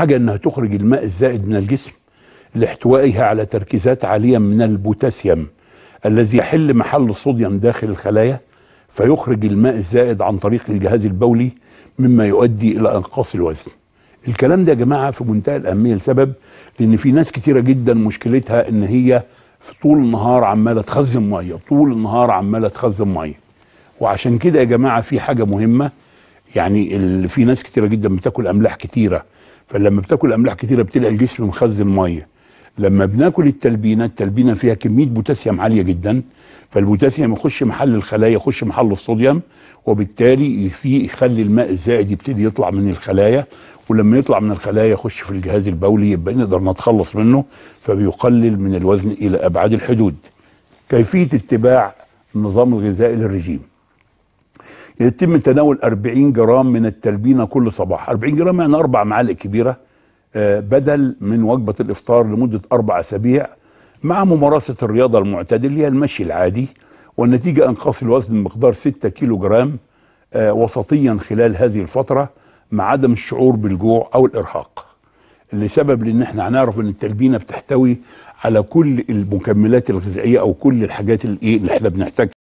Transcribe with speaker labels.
Speaker 1: حاجة انها تخرج الماء الزائد من الجسم لاحتوائها على تركيزات عالية من البوتاسيوم الذي يحل محل الصوديوم داخل الخلايا فيخرج الماء الزائد عن طريق الجهاز البولي مما يؤدي الى انقاص الوزن الكلام ده يا جماعة في منتهى الأهمية لسبب لأن في ناس كتيرة جدا مشكلتها إن هي في طول النهار عمالة تخزن مية طول النهار عمالة تخزن مية وعشان كده يا جماعة في حاجة مهمة يعني في ناس كتيرة جدا بتاكل أملاح كتيرة فلما بتاكل املاح كتيره بتلقى الجسم مخزن ميه لما بناكل التلبينه التلبينه فيها كميه بوتاسيوم عاليه جدا فالبوتاسيوم يخش محل الخلايا يخش محل الصوديوم وبالتالي يخلي الماء الزائد يبتدي يطلع من الخلايا ولما يطلع من الخلايا يخش في الجهاز البولي يبقى نقدر نتخلص منه فبيقلل من الوزن الى ابعاد الحدود كيفيه اتباع النظام الغذائي للرجيم يتم تناول 40 جرام من التلبينه كل صباح 40 جرام يعني اربع معالق كبيره آه، بدل من وجبه الافطار لمده اربع اسابيع مع ممارسه الرياضه المعتدله اللي هي المشي العادي والنتيجه انقاص الوزن بمقدار 6 كيلو جرام آه، وسطيا خلال هذه الفتره مع عدم الشعور بالجوع او الارهاق لسبب لان احنا هنعرف ان التلبينه بتحتوي على كل المكملات الغذائيه او كل الحاجات إيه اللي احنا بنحتاجها